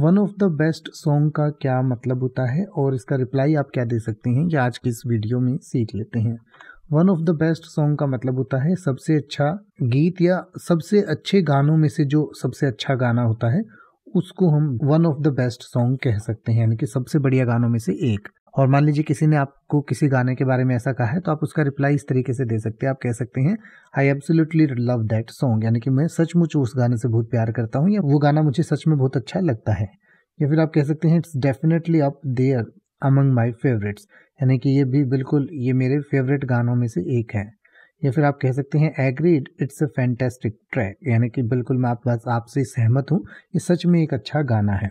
one of the best song का क्या मतलब होता है और इसका रिप्लाई आप क्या दे सकते हैं ये आज की इस वीडियो में सीख लेते हैं one of the best song का मतलब होता है सबसे अच्छा गीत या सबसे अच्छे गानों में से जो सबसे अच्छा गाना होता है उसको हम one of the best song कह सकते हैं यानी कि सबसे बढ़िया गानों में से एक और मान लीजिए किसी ने आपको किसी गाने के बारे में ऐसा कहा है तो आप उसका रिप्लाई इस तरीके से दे सकते हैं आप कह सकते हैं I absolutely love that song यानी कि मैं सचमुच उस गाने से बहुत प्यार करता हूँ या वो गाना मुझे सच में बहुत अच्छा लगता है या फिर आप कह सकते हैं it's definitely up there among my favourites यानी कि ये भी बिल्कुल ये मेरे फेवरेट गानों में से एक है या फिर आप कह सकते हैं agreed it's a fantastic track यानी कि बिल्कुल मैं आप बस आपसे सहमत हूँ ये सच में एक अच्छा गाना है